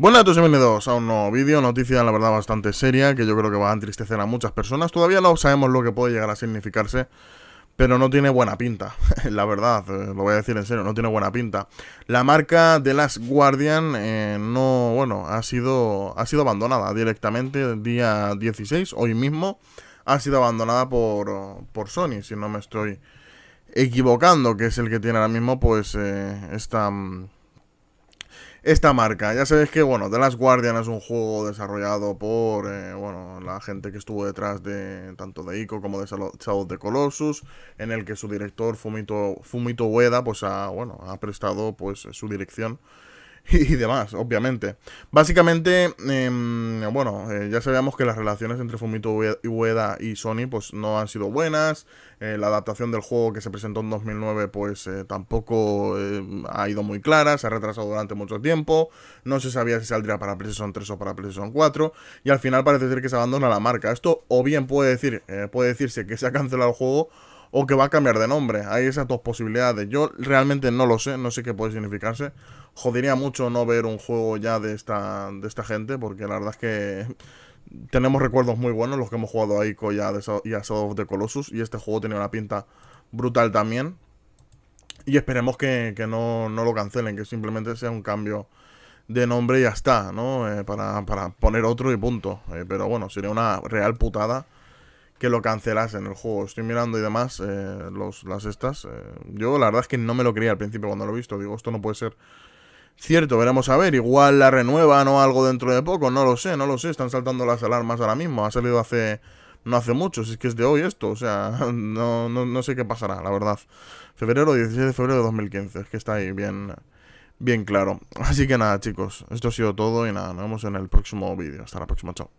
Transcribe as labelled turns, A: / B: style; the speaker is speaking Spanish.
A: Buenas a todos bienvenidos a un nuevo vídeo, noticia la verdad bastante seria que yo creo que va a entristecer a muchas personas. Todavía no sabemos lo que puede llegar a significarse, pero no tiene buena pinta, la verdad, eh, lo voy a decir en serio, no tiene buena pinta. La marca de Last Guardian eh, no, bueno, ha sido, ha sido abandonada directamente el día 16, hoy mismo, ha sido abandonada por, por Sony, si no me estoy equivocando, que es el que tiene ahora mismo pues eh, esta mm, esta marca. Ya sabéis que, bueno, The Last Guardian es un juego desarrollado por, eh, bueno, la gente que estuvo detrás de tanto de ICO como de Shadow of the Colossus, en el que su director Fumito, Fumito Ueda, pues ha, bueno, ha prestado pues su dirección y demás, obviamente. Básicamente, em, bueno, eh, ya sabíamos que las relaciones entre Fumito Ueda y Sony pues no han sido buenas. Eh, la adaptación del juego que se presentó en 2009 pues eh, tampoco ha ido muy clara, se ha retrasado durante mucho tiempo. No se sabía si saldría para PlayStation 3 o para PlayStation 4. Y al final parece ser que se abandona la marca. Esto o bien puede, decir, puede decirse que se ha cancelado el juego o que va a cambiar de nombre. Hay esas dos posibilidades. Yo realmente no lo sé, no sé qué puede significarse. Jodería mucho no ver un juego ya de esta, de esta gente, porque la verdad es que tenemos recuerdos muy buenos los que hemos jugado a Ico y a, y of the Colossus, y este juego tenía una pinta brutal también. Y esperemos que, no, lo cancelen, que simplemente sea un cambio de nombre y ya está, ¿no? Eh, para, poner otro y punto. Eh, pero bueno, sería una real putada que lo cancelasen el juego. Estoy mirando y demás eh, los, las estas. Eh, yo la verdad es que no me lo creía al principio cuando lo he visto. Digo, esto no puede ser cierto. Veremos a ver. Igual la renuevan o algo dentro de poco. No lo sé, no lo sé. Están saltando las alarmas ahora mismo. Ha salido hace... No hace mucho, si es que es de hoy esto, o sea, no, no, no sé qué pasará, la verdad. Febrero, 16 de febrero de 2015, es que está ahí bien, bien claro. Así que nada, chicos, esto ha sido todo y nada, nos vemos en el próximo vídeo. Hasta la próxima, chao.